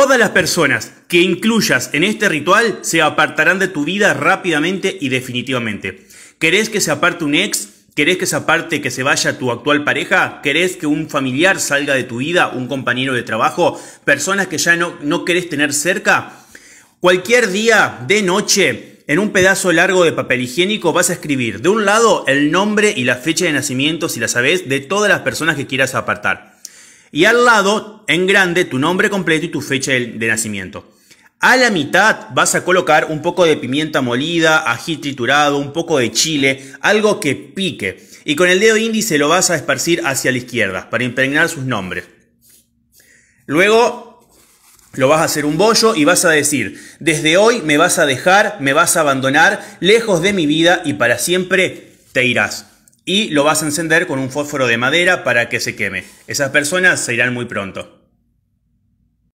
Todas las personas que incluyas en este ritual se apartarán de tu vida rápidamente y definitivamente. ¿Querés que se aparte un ex? ¿Querés que se aparte, que se vaya tu actual pareja? ¿Querés que un familiar salga de tu vida, un compañero de trabajo, personas que ya no, no querés tener cerca? Cualquier día de noche, en un pedazo largo de papel higiénico vas a escribir de un lado el nombre y la fecha de nacimiento, si la sabes, de todas las personas que quieras apartar y al lado, en grande, tu nombre completo y tu fecha de nacimiento. A la mitad vas a colocar un poco de pimienta molida, ají triturado, un poco de chile, algo que pique. Y con el dedo índice lo vas a esparcir hacia la izquierda para impregnar sus nombres. Luego lo vas a hacer un bollo y vas a decir, desde hoy me vas a dejar, me vas a abandonar, lejos de mi vida y para siempre te irás y lo vas a encender con un fósforo de madera para que se queme. Esas personas se irán muy pronto.